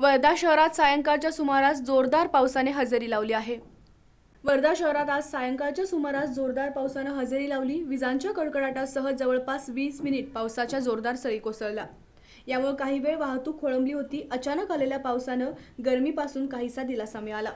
वर्धा शहरात सायंकाळच्या सुमारास जोरदार पावसाने हजेरी लावली आहे वर्धा शहरात आज सायंकाळच्या सुमारास जोरदार पावसानं हजेरी लावली विजांच्या कडकडाटासह जवळपास वीस मिनिट पावसाच्या जोरदार सरी कोसळला यामुळे काही वेळ वाहतूक खोळंबली होती अचानक आलेल्या पावसानं गरमीपासून काहीसा दिलासा मिळाला